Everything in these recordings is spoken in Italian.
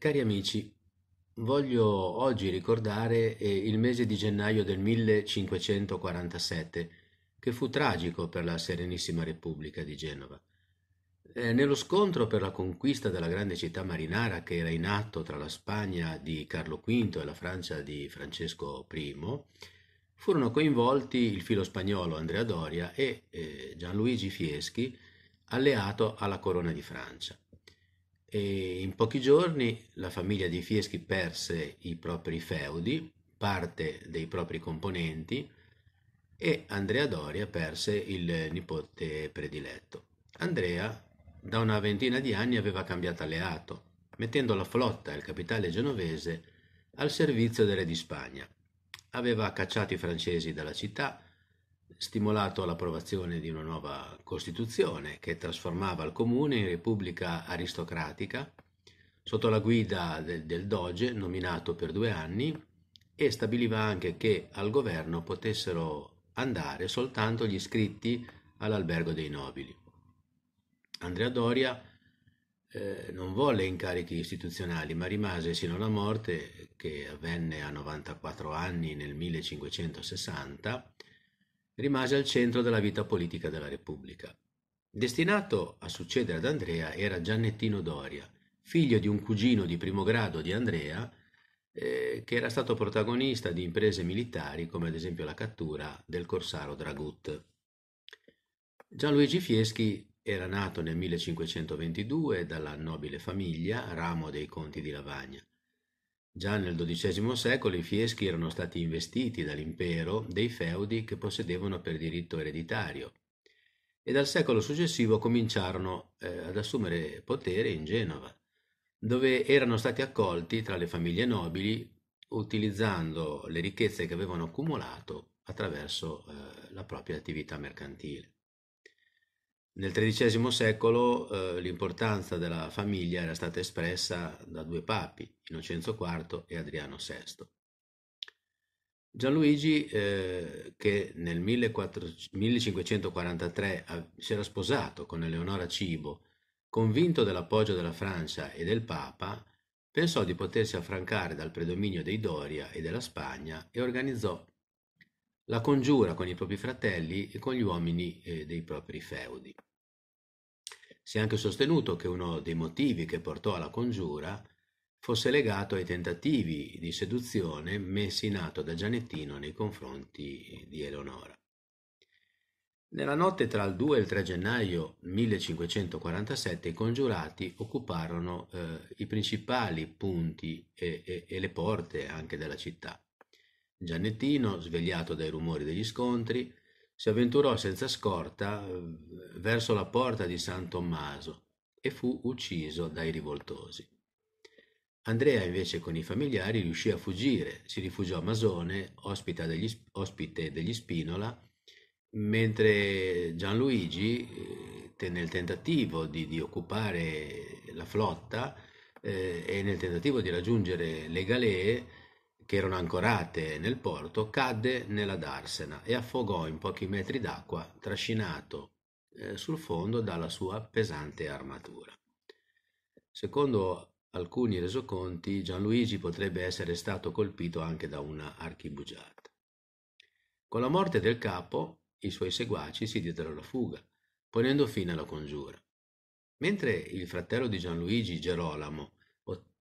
Cari amici, voglio oggi ricordare eh, il mese di gennaio del 1547, che fu tragico per la Serenissima Repubblica di Genova. Eh, nello scontro per la conquista della grande città marinara che era in atto tra la Spagna di Carlo V e la Francia di Francesco I, furono coinvolti il filo spagnolo Andrea Doria e eh, Gianluigi Fieschi, alleato alla corona di Francia. E in pochi giorni la famiglia di Fieschi perse i propri feudi, parte dei propri componenti e Andrea Doria perse il nipote prediletto. Andrea da una ventina di anni aveva cambiato alleato, mettendo la flotta e il capitale genovese al servizio del re di Spagna. Aveva cacciato i francesi dalla città, stimolato l'approvazione di una nuova Costituzione che trasformava il comune in repubblica aristocratica sotto la guida del, del doge nominato per due anni e stabiliva anche che al governo potessero andare soltanto gli iscritti all'albergo dei nobili. Andrea Doria eh, non volle incarichi istituzionali, ma rimase sino alla morte, che avvenne a 94 anni nel 1560, rimase al centro della vita politica della Repubblica. Destinato a succedere ad Andrea era Giannettino Doria, figlio di un cugino di primo grado di Andrea, eh, che era stato protagonista di imprese militari come ad esempio la cattura del corsaro Dragut. Gianluigi Fieschi era nato nel 1522 dalla nobile famiglia, ramo dei conti di Lavagna. Già nel XII secolo i fieschi erano stati investiti dall'impero dei feudi che possedevano per diritto ereditario e dal secolo successivo cominciarono eh, ad assumere potere in Genova, dove erano stati accolti tra le famiglie nobili utilizzando le ricchezze che avevano accumulato attraverso eh, la propria attività mercantile. Nel XIII secolo eh, l'importanza della famiglia era stata espressa da due papi, Innocenzo IV e Adriano VI. Gianluigi, eh, che nel 14, 1543 si era sposato con Eleonora Cibo, convinto dell'appoggio della Francia e del Papa, pensò di potersi affrancare dal predominio dei Doria e della Spagna e organizzò la congiura con i propri fratelli e con gli uomini eh, dei propri feudi. Si è anche sostenuto che uno dei motivi che portò alla congiura fosse legato ai tentativi di seduzione messi in atto da Giannettino nei confronti di Eleonora. Nella notte tra il 2 e il 3 gennaio 1547 i congiurati occuparono eh, i principali punti e, e, e le porte anche della città. Giannettino, svegliato dai rumori degli scontri, si avventurò senza scorta eh, verso la porta di San Tommaso e fu ucciso dai rivoltosi. Andrea invece con i familiari riuscì a fuggire, si rifugiò a Masone, ospite degli, ospite degli Spinola, mentre Gianluigi eh, nel tentativo di, di occupare la flotta eh, e nel tentativo di raggiungere le galee che erano ancorate nel porto, cadde nella darsena e affogò in pochi metri d'acqua, trascinato eh, sul fondo dalla sua pesante armatura. Secondo alcuni resoconti, Gianluigi potrebbe essere stato colpito anche da una archibugiata. Con la morte del capo, i suoi seguaci si diedero alla fuga, ponendo fine alla congiura. Mentre il fratello di Gianluigi, Gerolamo,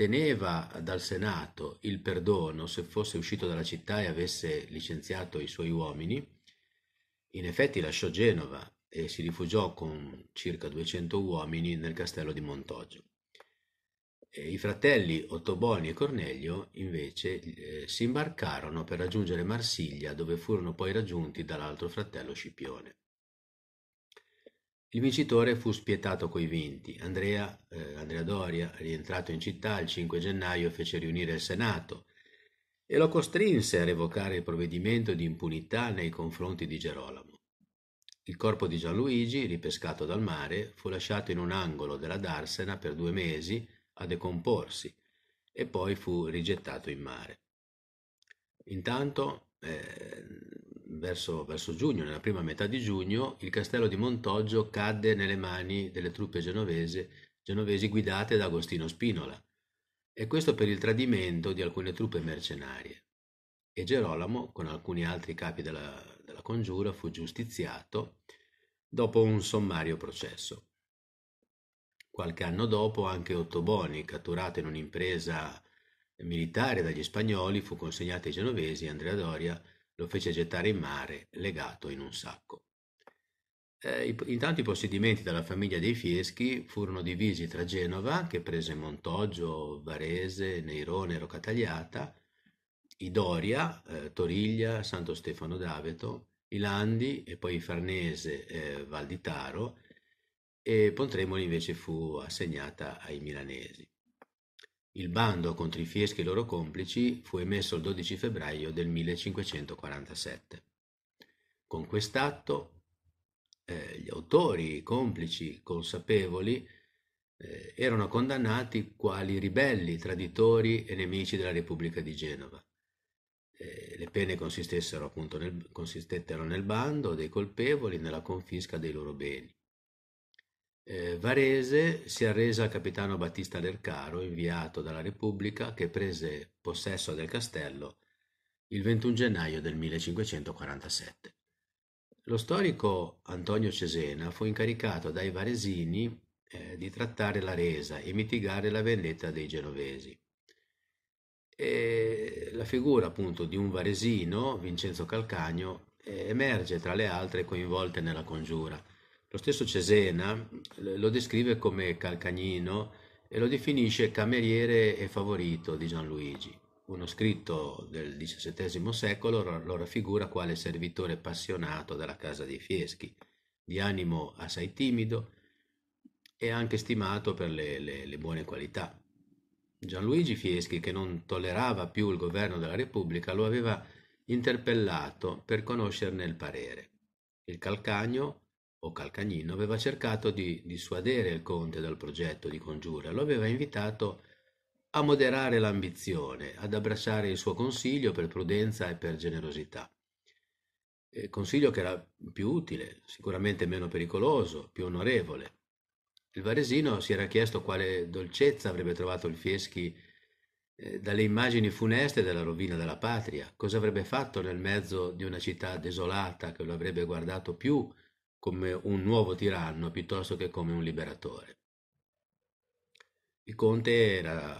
teneva dal Senato il perdono se fosse uscito dalla città e avesse licenziato i suoi uomini, in effetti lasciò Genova e si rifugiò con circa 200 uomini nel castello di Montoggio. I fratelli Ottoboni e Cornelio invece eh, si imbarcarono per raggiungere Marsiglia dove furono poi raggiunti dall'altro fratello Scipione. Il vincitore fu spietato coi vinti. Andrea, eh, Andrea Doria, rientrato in città il 5 gennaio, fece riunire il Senato e lo costrinse a revocare il provvedimento di impunità nei confronti di Gerolamo. Il corpo di Gianluigi, ripescato dal mare, fu lasciato in un angolo della darsena per due mesi a decomporsi e poi fu rigettato in mare. Intanto eh, verso, verso giugno, nella prima metà di giugno, il castello di Montoggio cadde nelle mani delle truppe genovese, genovesi guidate da Agostino Spinola, e questo per il tradimento di alcune truppe mercenarie. E Gerolamo, con alcuni altri capi della, della congiura, fu giustiziato dopo un sommario processo. Qualche anno dopo anche Ottoboni, catturato in un'impresa militare dagli spagnoli, fu consegnato ai genovesi, Andrea Doria, lo fece gettare in mare legato in un sacco. Eh, intanto i possedimenti della famiglia dei Fieschi furono divisi tra Genova, che prese Montoggio, Varese, Neirone e Rocatagliata, Idoria, eh, Toriglia, Santo Stefano d'Aveto, i Landi e poi i Farnese, eh, Val di Taro e Pontremoli invece fu assegnata ai milanesi. Il bando contro i fieschi e i loro complici fu emesso il 12 febbraio del 1547. Con quest'atto eh, gli autori, i complici, consapevoli, eh, erano condannati quali ribelli, traditori e nemici della Repubblica di Genova. Eh, le pene consistessero appunto nel, consistettero nel bando dei colpevoli e nella confisca dei loro beni. Eh, Varese si arrese al capitano Battista Lercaro, inviato dalla Repubblica, che prese possesso del castello il 21 gennaio del 1547. Lo storico Antonio Cesena fu incaricato dai varesini eh, di trattare la resa e mitigare la vendetta dei genovesi. E la figura appunto di un varesino, Vincenzo Calcagno, eh, emerge tra le altre coinvolte nella congiura lo stesso Cesena lo descrive come calcagnino e lo definisce cameriere e favorito di Gianluigi. Uno scritto del XVII secolo lo raffigura quale servitore appassionato della casa dei Fieschi, di animo assai timido e anche stimato per le, le, le buone qualità. Gianluigi Fieschi, che non tollerava più il governo della Repubblica, lo aveva interpellato per conoscerne il parere. Il Calcagno o Calcagnino aveva cercato di dissuadere il conte dal progetto di congiura, lo aveva invitato a moderare l'ambizione, ad abbracciare il suo consiglio per prudenza e per generosità. Eh, consiglio che era più utile, sicuramente meno pericoloso, più onorevole. Il Varesino si era chiesto quale dolcezza avrebbe trovato il Fieschi eh, dalle immagini funeste della rovina della patria, cosa avrebbe fatto nel mezzo di una città desolata che lo avrebbe guardato più come un nuovo tiranno piuttosto che come un liberatore. Il conte era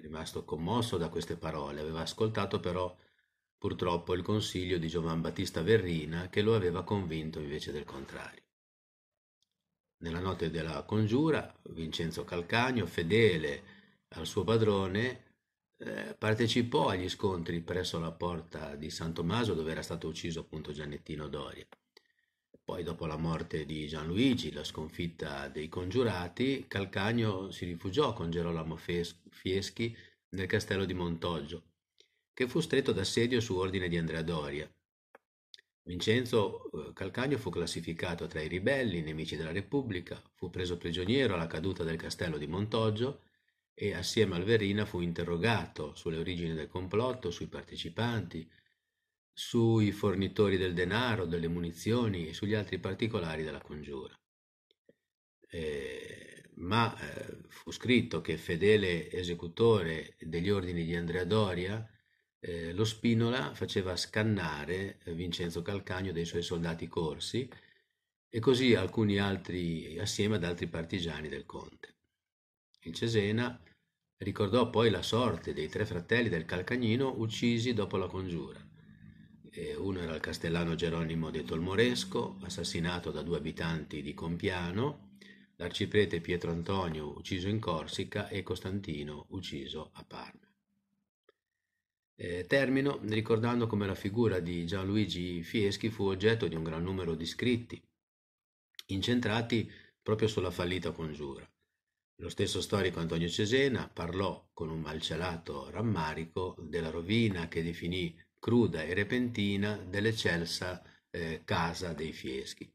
rimasto commosso da queste parole, aveva ascoltato però purtroppo il consiglio di Giovan Battista Verrina che lo aveva convinto invece del contrario. Nella notte della congiura, Vincenzo Calcagno, fedele al suo padrone, eh, partecipò agli scontri presso la porta di San Tommaso dove era stato ucciso appunto Giannettino Doria. Poi dopo la morte di Gianluigi, la sconfitta dei congiurati, Calcagno si rifugiò con Gerolamo Fieschi nel castello di Montoggio, che fu stretto d'assedio su ordine di Andrea Doria. Vincenzo eh, Calcagno fu classificato tra i ribelli, nemici della Repubblica, fu preso prigioniero alla caduta del castello di Montoggio e assieme al Verrina fu interrogato sulle origini del complotto, sui partecipanti, sui fornitori del denaro, delle munizioni e sugli altri particolari della congiura. Eh, ma eh, fu scritto che fedele esecutore degli ordini di Andrea Doria, eh, lo Spinola faceva scannare eh, Vincenzo Calcagno dei suoi soldati corsi e così alcuni altri assieme ad altri partigiani del conte. Il Cesena ricordò poi la sorte dei tre fratelli del Calcagnino uccisi dopo la congiura uno era il castellano Geronimo de Tolmoresco, assassinato da due abitanti di Compiano, l'arciprete Pietro Antonio ucciso in Corsica e Costantino ucciso a Parma. Eh, termino ricordando come la figura di Gianluigi Fieschi fu oggetto di un gran numero di scritti, incentrati proprio sulla fallita congiura. Lo stesso storico Antonio Cesena parlò con un malcelato rammarico della rovina che definì cruda e repentina dell'eccelsa eh, casa dei Fieschi.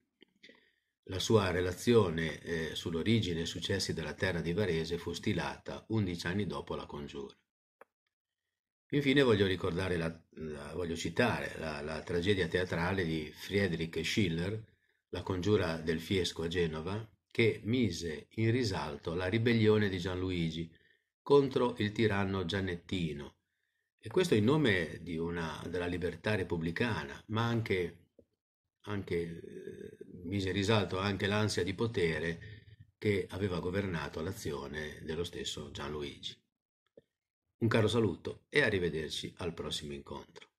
La sua relazione eh, sull'origine e successi della terra di Varese fu stilata undici anni dopo la congiura. Infine voglio, la, la, voglio citare la, la tragedia teatrale di Friedrich Schiller, La congiura del Fiesco a Genova, che mise in risalto la ribellione di Gianluigi contro il tiranno Giannettino, e questo in nome una, della libertà repubblicana, ma anche, anche eh, mise in risalto anche l'ansia di potere che aveva governato l'azione dello stesso Gianluigi. Un caro saluto e arrivederci al prossimo incontro.